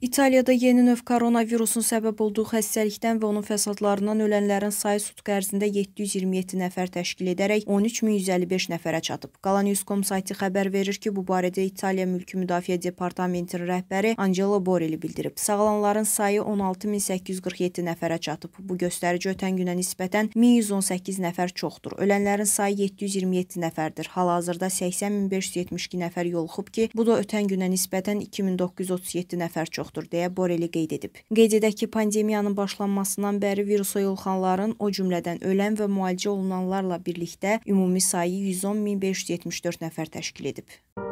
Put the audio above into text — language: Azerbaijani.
İtaliyada yeni növ koronavirusun səbəb olduğu xəstəlikdən və onun fəsadlarından ölənlərin sayı sutq ərzində 727 nəfər təşkil edərək 13155 nəfərə çatıb. Qalanews.com saytı xəbər verir ki, bu barədə İtaliya Mülki Müdafiə Departamentinin rəhbəri Angelo Borelli bildirib. Sağalanların sayı 16847 nəfərə çatıb. Bu göstərici ötən günə nisbətən 1118 nəfər çoxdur. Ölənlərin sayı 727 nəfərdir. Hal-hazırda 80572 nəfər yoluxub ki, bu da ötən günə nisbətən 2937 nəfər çoxdur yoxdur, deyə Boreli qeyd edib. Qeyd edək ki, pandemiyanın başlanmasından bəri virusa yolxanların, o cümlədən ölən və müalicə olunanlarla birlikdə ümumi sayı 110574 nəfər təşkil edib.